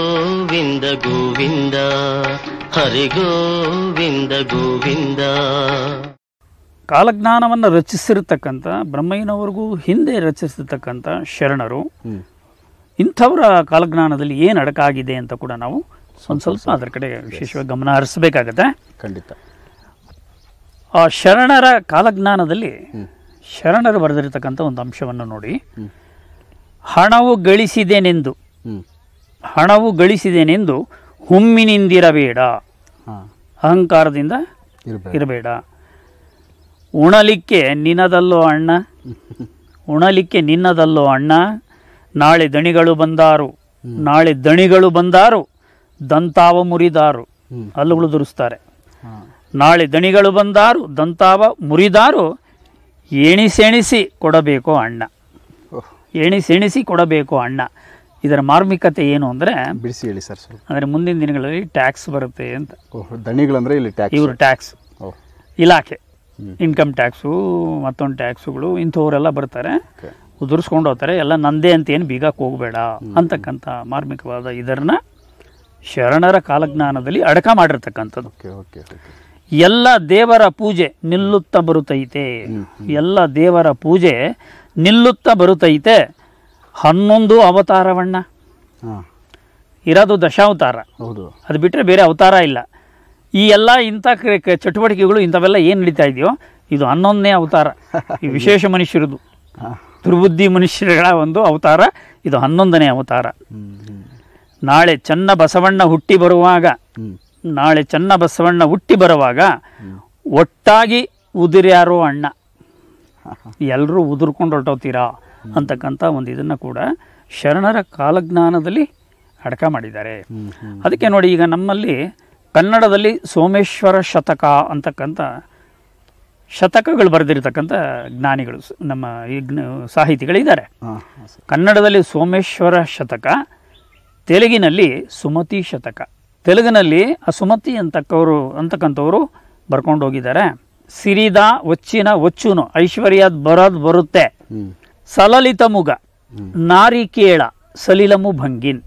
ಗೋವಿಂದ ಗೋವಿಂದ ಹರಿ ಗೋವಿಂದ ಗೋವಿಂದ ಕಾಲಜ್ಞಾನವನ್ನು ರಚಿಸಿರತಕ್ಕಂಥ ಬ್ರಹ್ಮಯ್ಯನವರೆಗೂ ಹಿಂದೆ ರಚಿಸಿರ್ತಕ್ಕಂಥ ಶರಣರು ಇಂಥವರ ಕಾಲಜ್ಞಾನದಲ್ಲಿ ಏನು ಅಡಕಾಗಿದೆ ಅಂತ ಕೂಡ ನಾವು ಒಂದು ಸ್ವಲ್ಪ ಅದರ ಕಡೆ ವಿಶೇಷವಾಗಿ ಗಮನ ಹರಿಸಬೇಕಾಗತ್ತೆ ಖಂಡಿತ ಆ ಶರಣರ ಕಾಲಜ್ಞಾನದಲ್ಲಿ ಶರಣರು ಬರೆದಿರತಕ್ಕಂಥ ಒಂದು ಅಂಶವನ್ನು ನೋಡಿ ಹಣವು ಗಳಿಸಿದೆನೆಂದು ಹಣವು ಗಳಿಸಿದೆನೆಂದು ಹುಮ್ಮಿನಿಂದಿರಬೇಡ ಅಹಂಕಾರದಿಂದ ಇರಬೇಡ ಉಣಲಿಕ್ಕೆ ನಿನ್ನದಲ್ಲೋ ಅಣ್ಣ ಉಣಲಿಕ್ಕೆ ನಿನ್ನದಲ್ಲೋ ಅಣ್ಣ ನಾಳೆ ದಣಿಗಳು ಬಂದಾರು ನಾಳೆ ದಣಿಗಳು ಬಂದಾರು ದಂತಾವ ಮುರಿದಾರು ಅಲ್ಲುಗಳು ದುರಿಸ್ತಾರೆ ನಾಳೆ ದಣಿಗಳು ಬಂದಾರು ದಂತಾವ ಮುರಿದಾರು ಎಣಿಸೆಣಿಸಿ ಕೊಡಬೇಕು ಅಣ್ಣ ಎಣಿಸೆಣಿಸಿ ಕೊಡಬೇಕು ಅಣ್ಣ ಇದರ ಮಾರ್ಮಿಕತೆ ಏನು ಅಂದರೆ ಬಿಡಿಸಿ ಹೇಳಿ ಸರ್ ಅಂದರೆ ಮುಂದಿನ ದಿನಗಳಲ್ಲಿ ಟ್ಯಾಕ್ಸ್ ಬರುತ್ತೆ ಅಂತ ದಣಿಗಳಂದರೆ ಇಲ್ಲಿ ಟ್ಯಾಕ್ಸ್ ಇವರು ಟ್ಯಾಕ್ಸ್ ಇಲಾಖೆ ಇನ್ಕಮ್ ಟ್ಯಾಕ್ಸು ಮತ್ತೊಂದು ಟ್ಯಾಕ್ಸುಗಳು ಇಂಥವರೆಲ್ಲ ಬರ್ತಾರೆ ಉದುರಿಸ್ಕೊಂಡು ಹೋಗ್ತಾರೆ ಎಲ್ಲ ನಂದೇ ಅಂತ ಏನು ಬೀಗಕ್ಕೆ ಹೋಗಬೇಡ ಅಂತಕ್ಕಂಥ ಮಾರ್ಮಿಕವಾದ ಇದರನ್ನ ಶರಣರ ಕಾಲಜ್ಞಾನದಲ್ಲಿ ಅಡಕ ಮಾಡಿರ್ತಕ್ಕಂಥದ್ದು ಎಲ್ಲ ದೇವರ ಪೂಜೆ ನಿಲ್ಲುತ್ತಾ ಬರುತ್ತೈತೆ ಎಲ್ಲ ದೇವರ ಪೂಜೆ ನಿಲ್ಲುತ್ತಾ ಬರುತ್ತೈತೆ ಹನ್ನೊಂದು ಅವತಾರವಣ್ಣ ಇರೋದು ದಶಾವತಾರ ಹೌದು ಅದು ಬಿಟ್ಟರೆ ಬೇರೆ ಅವತಾರ ಇಲ್ಲ ಈ ಎಲ್ಲ ಇಂಥ ಚಟುವಟಿಕೆಗಳು ಇಂಥವೆಲ್ಲ ಏನು ನಡೀತಾ ಇದೆಯೋ ಇದು ಹನ್ನೊಂದನೇ ಅವತಾರ ಈ ವಿಶೇಷ ಮನುಷ್ಯರದು ದುರ್ಬುದ್ಧಿ ಮನುಷ್ಯರುಗಳ ಒಂದು ಅವತಾರ ಇದು ಹನ್ನೊಂದನೇ ಅವತಾರ ನಾಳೆ ಚನ್ನ ಬಸವಣ್ಣ ಹುಟ್ಟಿ ಬರುವಾಗ ನಾಳೆ ಚನ್ನ ಬಸವಣ್ಣ ಹುಟ್ಟಿ ಬರುವಾಗ ಒಟ್ಟಾಗಿ ಉದುರ್ಯಾರೋ ಅಣ್ಣ ಎಲ್ಲರೂ ಉದುರ್ಕೊಂಡು ಹೊರಟೋತೀರಾ ಅಂತಕ್ಕಂಥ ಒಂದು ಇದನ್ನು ಕೂಡ ಶರಣರ ಕಾಲಜ್ಞಾನದಲ್ಲಿ ಅಡಕ ಮಾಡಿದ್ದಾರೆ ಅದಕ್ಕೆ ನೋಡಿ ಈಗ ನಮ್ಮಲ್ಲಿ ಕನ್ನಡದಲ್ಲಿ ಸೋಮೇಶ್ವರ ಶತಕ ಅಂತಕ್ಕಂಥ ಶತಕಗಳು ಬರೆದಿರತಕ್ಕಂಥ ಜ್ಞಾನಿಗಳು ನಮ್ಮ ಸಾಹಿತಿಗಳಿದ್ದಾರೆ ಕನ್ನಡದಲ್ಲಿ ಸೋಮೇಶ್ವರ ಶತಕ ತೆಲುಗಿನಲ್ಲಿ ಸುಮತಿ ಶತಕ ತೆಲುಗಿನಲ್ಲಿ ಅಸುಮತಿ ಅಂತಕ್ಕವರು ಅಂತಕ್ಕಂಥವ್ರು ಬರ್ಕೊಂಡು ಹೋಗಿದ್ದಾರೆ ಸಿರಿದ ಒಚ್ಚಿನ ಒಚ್ಚುನು ಐಶ್ವರ್ಯ ಬರೋದು ಬರುತ್ತೆ ಮುಗ ನಾರಿಕೇಳ ಸಲಿಲಮು ಭಂಗಿನ್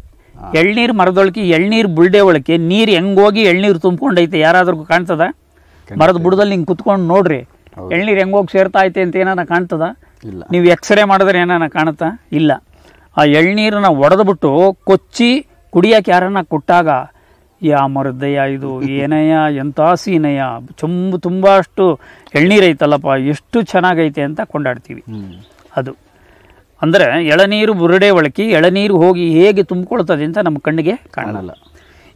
ಎಳ್ನೀರು ಮರದೊಳಗೆ ಎಳ್ನೀರು ಬುಲ್ಡೆ ಒಳಗೆ ನೀರು ಹೆಂಗೋಗಿ ಎಳ್ನೀರು ತುಂಬ್ಕೊಂಡೈತೆ ಯಾರಾದ್ರೂ ಕಾಣ್ತದ ಮರದ ಬುಡದಲ್ಲಿ ನಿಂಗೆ ಕುತ್ಕೊಂಡು ನೋಡ್ರಿ ಎಳ್ನೀರು ಹೆಂಗೋಗಿ ಸೇರ್ತಾ ಐತೆ ಅಂತ ಏನಾರ ಕಾಣ್ತದ ನೀವು ಎಕ್ಸ್ರೇ ಮಾಡಿದ್ರೆ ಏನಾನ ಕಾಣುತ್ತಾ ಇಲ್ಲ ಆ ಎಳ್ನೀರನ್ನ ಒಡೆದ್ಬಿಟ್ಟು ಕೊಚ್ಚಿ ಕುಡಿಯೋಕೆ ಯಾರನ್ನ ಕೊಟ್ಟಾಗ ಯಾ ಮರದಯ್ಯ ಇದು ಏನಯ್ಯ ಎಂಥ ಸೀನಯ್ಯ ಚುಂಬ ತುಂಬ ಅಷ್ಟು ಎಳ್ನೀರೈತಲ್ಲಪ್ಪ ಎಷ್ಟು ಚೆನ್ನಾಗೈತೆ ಅಂತ ಕೊಂಡಾಡ್ತೀವಿ ಅದು ಅಂದರೆ ಎಳನೀರು ಬುರುಡೆ ಒಳಕಿ ಎಳನೀರು ಹೋಗಿ ಹೇಗೆ ತುಂಬಿಕೊಳ್ತದೆ ಅಂತ ನಮ್ಮ ಕಣ್ಣಿಗೆ ಕಾಣಲ್ಲ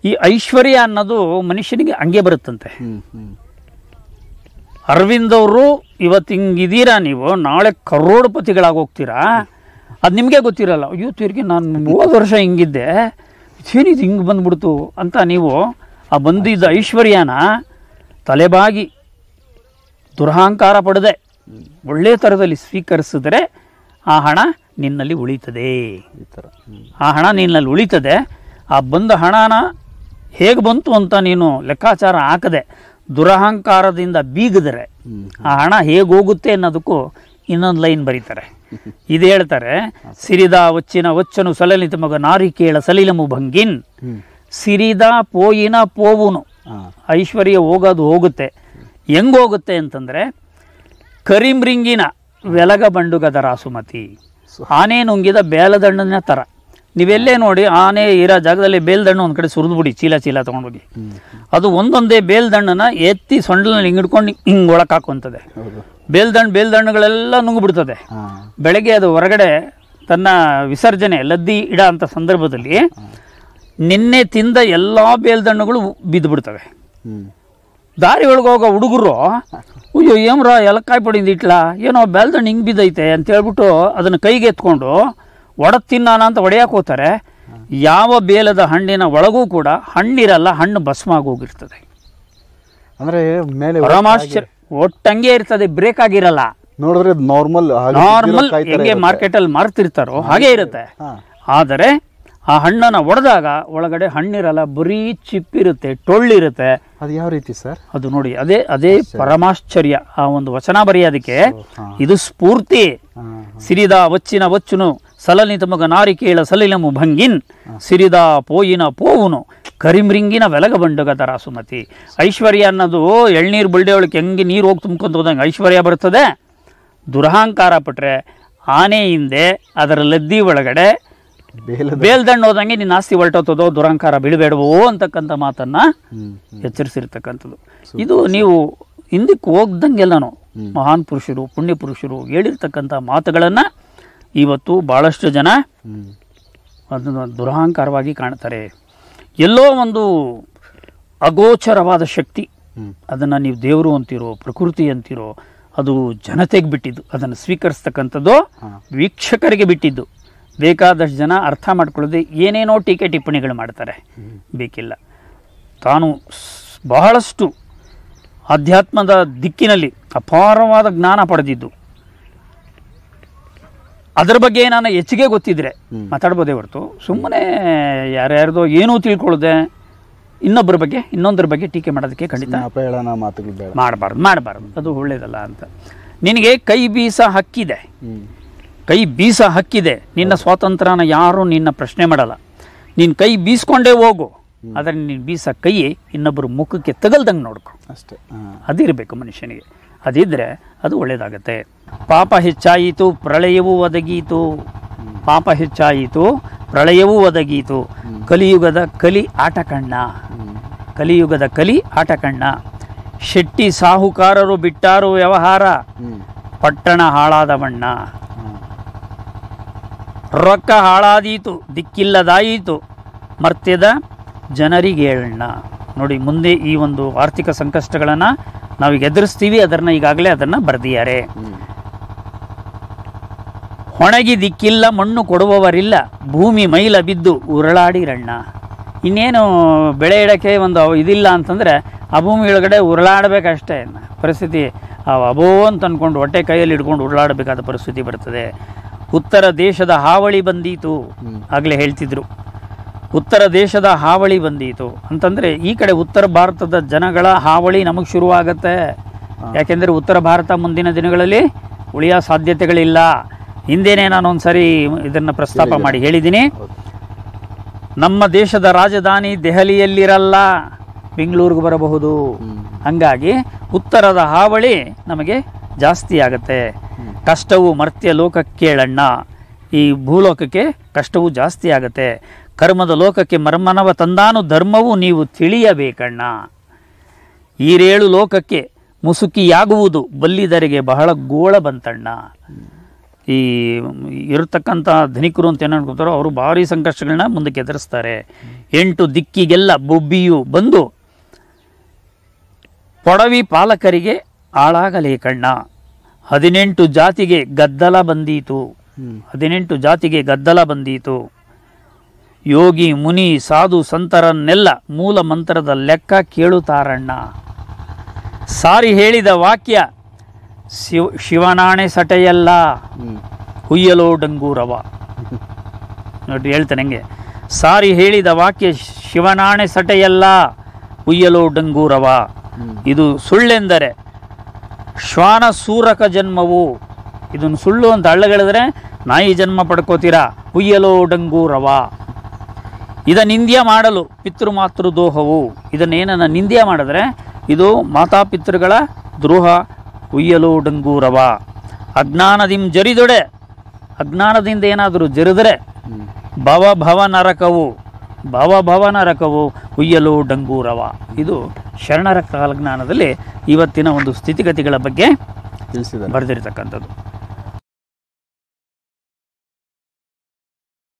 ಈ ಐಶ್ವರ್ಯ ಅನ್ನೋದು ಮನುಷ್ಯನಿಗೆ ಹಂಗೆ ಬರುತ್ತಂತೆ ಅರವಿಂದ್ ಅವರು ಇವತ್ತು ಹಿಂಗಿದ್ದೀರಾ ನೀವು ನಾಳೆ ಕರೋಡ್ಪತಿಗಳಾಗಿ ಹೋಗ್ತೀರಾ ಅದು ನಿಮಗೆ ಗೊತ್ತಿರಲ್ಲ ಅಯ್ಯೋ ತಿರ್ಗಿ ನಾನು ಮೂವತ್ತು ವರ್ಷ ಹಿಂಗಿದ್ದೆ ಇದು ಹಿಂಗೆ ಬಂದ್ಬಿಡ್ತು ಅಂತ ನೀವು ಆ ಬಂದಿದ್ದ ಐಶ್ವರ್ಯನ ತಲೆಬಾಗಿ ದುರಹಂಕಾರ ಪಡದೆ ಒಳ್ಳೆಯ ಥರದಲ್ಲಿ ಸ್ವೀಕರಿಸಿದ್ರೆ ಆ ಹಣ ನಿನ್ನಲ್ಲಿ ಉಳಿತದೆ ಆ ಹಣ ನಿನ್ನಲ್ಲಿ ಉಳಿತದೆ ಆ ಬಂದ ಹಣನ ಹೇಗೆ ಬಂತು ಅಂತ ನೀನು ಲೆಕ್ಕಾಚಾರ ಹಾಕದೆ ದುರಹಂಕಾರದಿಂದ ಬೀಗಿದರೆ ಆ ಹಣ ಹೇಗೆ ಹೋಗುತ್ತೆ ಅನ್ನೋದಕ್ಕೂ ಇನ್ನೊಂದು ಲೈನ್ ಬರೀತಾರೆ ಇದು ಹೇಳ್ತಾರೆ ಸಿರಿದ ಒಚ್ಚಿನ ಒಚ್ಚನು ಸಲಲಿತ ಮಗ ಕೇಳ ಸಲಿಲಮು ಭಂಗಿನ್ ಸಿರಿದ ಪೋಯಿನ ಪೋವುನು ಐಶ್ವರ್ಯ ಹೋಗೋದು ಹೋಗುತ್ತೆ ಹೆಂಗೋಗುತ್ತೆ ಅಂತಂದರೆ ಕರಿಮ್ರಿಂಗಿನ ವೆಲಗ ಬಂಡುಗದ ರಾಸುಮತಿ ಆನೆ ನುಂಗಿದ ಬೇಲದಣ್ಣನ ತರ ನೀವೆಲ್ಲೇ ನೋಡಿ ಆನೆ ಇರೋ ಜಾಗದಲ್ಲಿ ಬೇಲ್ದಣ್ಣು ಒಂದು ಕಡೆ ಬಿಡಿ ಚೀಲ ಚೀಲ ತೊಗೊಂಡೋಗಿ ಅದು ಒಂದೊಂದೇ ಬೇಲ್ದಣ್ಣನ ಎತ್ತಿ ಸೊಂಡಲಲ್ಲಿ ಹಿಂಗಿಡ್ಕೊಂಡು ಹಿಂಗೆ ಒಳಕಾಕೊಂತದೆ ಬೇಲ್ದಣ್ಣು ಬೇಲ್ದಣ್ಣುಗಳೆಲ್ಲ ನುಂಗ್ಬಿಡ್ತದೆ ಬೆಳಗ್ಗೆ ಅದು ಹೊರಗಡೆ ತನ್ನ ವಿಸರ್ಜನೆ ಲದ್ದಿ ಇಡ ಅಂತ ಸಂದರ್ಭದಲ್ಲಿ ನಿನ್ನೆ ತಿಂದ ಎಲ್ಲ ಬೇಲ್ದಣ್ಣುಗಳು ಬಿದ್ದು ದಾರಿ ಒಳಗೆ ಹುಡುಗರು ಅಯ್ಯೋ ಏಮ್ರ ಎಲ್ಲ ಕಾಯಿ ಕಾಯ್ಪಡಿಂದ ಇಟ್ಲಾ ಏನೋ ಬೆಲ್ದಂಡು ಹಿಂಗೆ ಬಿದ್ದೈತೆ ಅಂತ ಹೇಳ್ಬಿಟ್ಟು ಅದನ್ನು ಕೈಗೆ ಎತ್ಕೊಂಡು ಒಡದ್ ತಿನ್ನಾನ ಅಂತ ಒಡೆಯಕ್ಕೆ ಹೋಗ್ತಾರೆ ಯಾವ ಬೇಲದ ಹಣ್ಣಿನ ಒಳಗೂ ಕೂಡ ಹಣ್ಣಿರಲ್ಲ ಹಣ್ಣು ಭಸ್ಮ ಆಗೋಗಿರ್ತದೆ ಅಂದರೆ ಮೇಲೆ ಒಟ್ಟಂಗೆ ಇರ್ತದೆ ಬ್ರೇಕ್ ಆಗಿರಲ್ಲ ನೋಡಿದ್ರೆ ನಾರ್ಮಲ್ ನಾರ್ಮಲ್ ಹೆಂಗೆ ಮಾರ್ಕೆಟಲ್ಲಿ ಮಾರ್ತಿರ್ತಾರೋ ಹಾಗೆ ಇರುತ್ತೆ ಆದರೆ ಆ ಹಣ್ಣನ್ನು ಒಡೆದಾಗ ಒಳಗಡೆ ಹಣ್ಣಿರಲ್ಲ ಬರೀ ಚಿಪ್ಪಿರುತ್ತೆ ಟೊಳ್ಳಿರುತ್ತೆ ಅದು ಯಾವ ರೀತಿ ಸರ್ ಅದು ನೋಡಿ ಅದೇ ಅದೇ ಪರಮಾಶ್ಚರ್ಯ ಆ ಒಂದು ವಚನ ಬರೆಯೋದಕ್ಕೆ ಇದು ಸ್ಫೂರ್ತಿ ಸಿರಿದ ವಚ್ಚಿನ ವಚ್ಚುನು ಸಲನಿ ತಮಗ ನಾರಿಕೇಳ ಸಲಿಲಮು ಭಂಗಿನ್ ಸಿರಿದ ಪೋಯಿನ ಪೋವುನು ಕರಿಮ್ರಿಂಗಿನ ವೆಲಗ ಬಂಡಗ ಸುಮತಿ ಐಶ್ವರ್ಯ ಅನ್ನೋದು ಎಳ್ನೀರು ಬಳ್ಳಿಯೊಳಕ್ಕೆ ಹೆಂಗೆ ನೀರು ಹೋಗಿ ತುಂಬ್ಕೊಂತ ಹೋದಂಗೆ ಐಶ್ವರ್ಯ ಬರ್ತದೆ ದುರಹಂಕಾರ ಪಟ್ರೆ ಆನೆ ಹಿಂದೆ ಅದರ ಲದ್ದಿ ಒಳಗಡೆ ಬೇಲ್ದಣ್ಣ ಹೋದಂಗೆ ನಿನ್ನ ಆಸ್ತಿ ಹೊರಟೋತದೋ ದುರಂಕಾರ ಬೀಳಬೇಡವೋ ಅಂತಕ್ಕಂಥ ಮಾತನ್ನ ಎಚ್ಚರಿಸಿರ್ತಕ್ಕಂಥದ್ದು ಇದು ನೀವು ಹಿಂದಕ್ಕೆ ಹೋಗ್ದಂಗೆಲ್ಲನೂ ಮಹಾನ್ ಪುರುಷರು ಪುಣ್ಯ ಪುರುಷರು ಹೇಳಿರ್ತಕ್ಕಂಥ ಮಾತುಗಳನ್ನು ಇವತ್ತು ಭಾಳಷ್ಟು ಜನ ಅದನ್ನು ದುರಹಂಕಾರವಾಗಿ ಕಾಣ್ತಾರೆ ಎಲ್ಲೋ ಒಂದು ಅಗೋಚರವಾದ ಶಕ್ತಿ ಅದನ್ನು ನೀವು ದೇವರು ಅಂತಿರೋ ಪ್ರಕೃತಿ ಅಂತಿರೋ ಅದು ಜನತೆಗೆ ಬಿಟ್ಟಿದ್ದು ಅದನ್ನು ಸ್ವೀಕರಿಸ್ತಕ್ಕಂಥದ್ದು ವೀಕ್ಷಕರಿಗೆ ಬಿಟ್ಟಿದ್ದು ಬೇಕಾದಷ್ಟು ಜನ ಅರ್ಥ ಮಾಡ್ಕೊಳ್ಳೋದು ಏನೇನೋ ಟೀಕೆ ಟಿಪ್ಪಣಿಗಳು ಮಾಡ್ತಾರೆ ಬೇಕಿಲ್ಲ ತಾನು ಬಹಳಷ್ಟು ಆಧ್ಯಾತ್ಮದ ದಿಕ್ಕಿನಲ್ಲಿ ಅಪಾರವಾದ ಜ್ಞಾನ ಪಡೆದಿದ್ದು ಅದರ ಬಗ್ಗೆ ನಾನು ಹೆಚ್ಚಿಗೆ ಗೊತ್ತಿದ್ರೆ ಮಾತಾಡ್ಬೋದೇ ಹೊರತು ಸುಮ್ಮನೆ ಯಾರ್ಯಾರ್ದೋ ಏನೂ ತಿಳ್ಕೊಳ್ಳದೆ ಇನ್ನೊಬ್ಬರ ಬಗ್ಗೆ ಇನ್ನೊಂದ್ರ ಬಗ್ಗೆ ಟೀಕೆ ಮಾಡೋದಕ್ಕೆ ಖಂಡಿತ ಮಾಡಬಾರ್ದು ಮಾಡಬಾರ್ದು ಅದು ಒಳ್ಳೇದಲ್ಲ ಅಂತ ನಿನಗೆ ಕೈ ಬೀಸ ಹಕ್ಕಿದೆ ಕೈ ಬೀಸ ಹಕ್ಕಿದೆ ನಿನ್ನ ಸ್ವಾತಂತ್ರ್ಯನ ಯಾರೂ ನಿನ್ನ ಪ್ರಶ್ನೆ ಮಾಡಲ್ಲ ನೀನು ಕೈ ಬೀಸ್ಕೊಂಡೇ ಹೋಗು ಆದರೆ ನೀನು ಬೀಸ ಕೈ ಇನ್ನೊಬ್ಬರು ಮುಖಕ್ಕೆ ತಗಲ್ದಂಗೆ ನೋಡ್ಕೊ ಅಷ್ಟೇ ಅದಿರಬೇಕು ಮನುಷ್ಯನಿಗೆ ಅದಿದ್ದರೆ ಅದು ಒಳ್ಳೆಯದಾಗತ್ತೆ ಪಾಪ ಹೆಚ್ಚಾಯಿತು ಪ್ರಳಯವೂ ಒದಗೀತು ಪಾಪ ಹೆಚ್ಚಾಯಿತು ಪ್ರಳಯವೂ ಒದಗೀತು ಕಲಿಯುಗದ ಕಲಿ ಆಟ ಕಣ್ಣ ಕಲಿಯುಗದ ಕಲಿ ಆಟ ಕಣ್ಣ ಶೆಟ್ಟಿ ಸಾಹುಕಾರರು ಬಿಟ್ಟಾರು ವ್ಯವಹಾರ ಪಟ್ಟಣ ಹಾಳಾದ ಬಣ್ಣ ರೊಕ್ಕ ಹಾಳಾದೀತು ದಿಕ್ಕಿಲ್ಲದಾಯಿತು ಮರ್ತಿದ ಜನರಿಗೇಳಣ್ಣ ನೋಡಿ ಮುಂದೆ ಈ ಒಂದು ಆರ್ಥಿಕ ಸಂಕಷ್ಟಗಳನ್ನು ನಾವು ಎದುರಿಸ್ತೀವಿ ಅದನ್ನು ಈಗಾಗಲೇ ಅದನ್ನು ಬರೆದಿದ್ದಾರೆ ಹೊಣಗಿ ದಿಕ್ಕಿಲ್ಲ ಮಣ್ಣು ಕೊಡುವವರಿಲ್ಲ ಭೂಮಿ ಮೈಲ ಬಿದ್ದು ಉರುಳಾಡಿರಣ್ಣ ಇನ್ನೇನು ಬೆಳೆ ಇಡೋಕ್ಕೆ ಒಂದು ಇದಿಲ್ಲ ಅಂತಂದರೆ ಆ ಭೂಮಿ ಒಳಗಡೆ ಉರುಳಾಡಬೇಕಷ್ಟೇ ಪರಿಸ್ಥಿತಿ ಅಬೋ ಅಂತ ಅಂದ್ಕೊಂಡು ಹೊಟ್ಟೆ ಕೈಯಲ್ಲಿ ಹಿಡ್ಕೊಂಡು ಉರುಳಾಡಬೇಕಾದ ಪರಿಸ್ಥಿತಿ ಬರ್ತದೆ ಉತ್ತರ ದೇಶದ ಹಾವಳಿ ಬಂದೀತು ಆಗಲೇ ಹೇಳ್ತಿದ್ರು ಉತ್ತರ ದೇಶದ ಹಾವಳಿ ಬಂದೀತು ಅಂತಂದರೆ ಈ ಕಡೆ ಉತ್ತರ ಭಾರತದ ಜನಗಳ ಹಾವಳಿ ನಮಗೆ ಶುರುವಾಗತ್ತೆ ಯಾಕೆಂದರೆ ಉತ್ತರ ಭಾರತ ಮುಂದಿನ ದಿನಗಳಲ್ಲಿ ಉಳಿಯ ಸಾಧ್ಯತೆಗಳಿಲ್ಲ ಹಿಂದೇನೆ ನಾನು ಒಂದ್ಸರಿ ಇದನ್ನು ಪ್ರಸ್ತಾಪ ಮಾಡಿ ಹೇಳಿದ್ದೀನಿ ನಮ್ಮ ದೇಶದ ರಾಜಧಾನಿ ದೆಹಲಿಯಲ್ಲಿರಲ್ಲ ಬೆಂಗಳೂರಿಗೆ ಬರಬಹುದು ಹಂಗಾಗಿ ಉತ್ತರದ ಹಾವಳಿ ನಮಗೆ ಜಾಸ್ತಿ ಆಗುತ್ತೆ ಕಷ್ಟವು ಮರ್ತ್ಯ ಲೋಕಕ್ಕೇಳಣ್ಣ ಈ ಭೂಲೋಕಕ್ಕೆ ಕಷ್ಟವು ಜಾಸ್ತಿ ಆಗತ್ತೆ ಕರ್ಮದ ಲೋಕಕ್ಕೆ ಮರ್ಮನವ ತಂದಾನು ಧರ್ಮವು ನೀವು ತಿಳಿಯಬೇಕಣ್ಣ ಈರೇಳು ಲೋಕಕ್ಕೆ ಮುಸುಕಿಯಾಗುವುದು ಬಲ್ಲಿದರಿಗೆ ಬಹಳ ಗೋಳ ಬಂತಣ್ಣ ಈ ಇರತಕ್ಕಂಥ ಧನಿಕರು ಅಂತ ಏನು ಅವರು ಭಾರಿ ಸಂಕಷ್ಟಗಳನ್ನ ಮುಂದಕ್ಕೆ ಎದುರಿಸ್ತಾರೆ ಎಂಟು ದಿಕ್ಕಿಗೆಲ್ಲ ಬೊಬ್ಬಿಯು ಬಂದು ಪೊಡವಿ ಪಾಲಕರಿಗೆ ಆಳಾಗಲೇ ಕಣ್ಣ ಹದಿನೆಂಟು ಜಾತಿಗೆ ಗದ್ದಲ ಬಂದೀತು ಹದಿನೆಂಟು ಜಾತಿಗೆ ಗದ್ದಲ ಬಂದೀತು ಯೋಗಿ ಮುನಿ ಸಾಧು ಸಂತರನ್ನೆಲ್ಲ ಮೂಲ ಮಂತ್ರದ ಲೆಕ್ಕ ಕೇಳುತ್ತಾರಣ್ಣ ಸಾರಿ ಹೇಳಿದ ವಾಕ್ಯ ಶಿವ ಶಿವನಾಣೆ ಸಟೆಯಲ್ಲ ಹುಯ್ಯಲೋ ಡಂಗೂರವ ನೋಡಿ ಹೇಳ್ತೇನೆ ಹಂಗೆ ಸಾರಿ ಹೇಳಿದ ವಾಕ್ಯ ಶಿವನಾಣೆ ಸಟೆಯಲ್ಲ ಹುಯ್ಯಲೋ ಡಂಗೂರವ ಇದು ಸುಳ್ಳೆಂದರೆ ಶ್ವಾನಸೂರಕ ಜನ್ಮವು ಇದನ್ನು ಸುಳ್ಳು ಅಂತ ಅಳ್ಳಗಳಿದ್ರೆ ನಾಯಿ ಜನ್ಮ ಪಡ್ಕೋತೀರಾ ಹುಯ್ಯಲೋ ಡಂಗೂರವ ಇದನ್ನಿಂದ್ಯ ಮಾಡಲು ಪಿತೃ ಮಾತೃ ದೋಹವು ಇದನ್ನೇನನ್ನ ನಿಂದ್ಯ ಮಾಡಿದ್ರೆ ಇದು ಮಾತಾಪಿತೃಗಳ ದ್ರೋಹ ಡಂಗು ಡಂಗೂರವ ಅಜ್ಞಾನದಿಂ ಜರಿದೊಡೆ ಅಜ್ಞಾನದಿಂದ ಏನಾದರೂ ಜರಿದರೆ ಭವ ಭವ ನರಕವು ಭವ ಭವ ನರಕವು ಡಂಗು ಡಂಗೂರವ ಇದು ಶರಣರ ಕಾಲಜ್ಞಾನದಲ್ಲಿ ಇವತ್ತಿನ ಒಂದು ಸ್ಥಿತಿಗತಿಗಳ ಬಗ್ಗೆ ತಿಳಿಸಿದ ಬರೆದಿರತಕ್ಕಂಥದ್ದು